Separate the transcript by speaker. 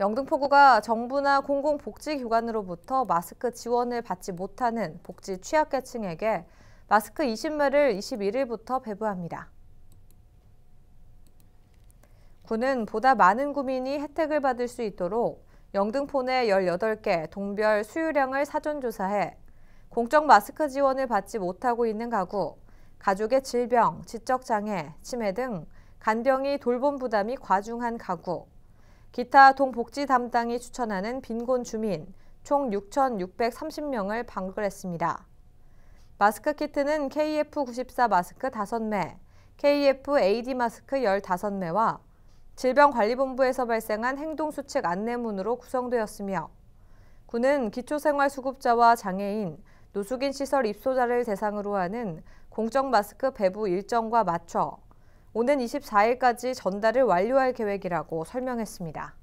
Speaker 1: 영등포구가 정부나 공공복지기관으로부터 마스크 지원을 받지 못하는 복지 취약계층에게 마스크 20매를 21일부터 배부합니다. 구는 보다 많은 구민이 혜택을 받을 수 있도록 영등포 내 18개 동별 수요량을 사전조사해 공적 마스크 지원을 받지 못하고 있는 가구, 가족의 질병, 지적장애, 치매 등 간병이 돌봄 부담이 과중한 가구, 기타 동복지 담당이 추천하는 빈곤 주민 총 6,630명을 방글했습니다. 마스크 키트는 KF94 마스크 5매, KF-AD 마스크 15매와 질병관리본부에서 발생한 행동수칙 안내문으로 구성되었으며 군은 기초생활수급자와 장애인, 노숙인 시설 입소자를 대상으로 하는 공적 마스크 배부 일정과 맞춰 오는 24일까지 전달을 완료할 계획이라고 설명했습니다.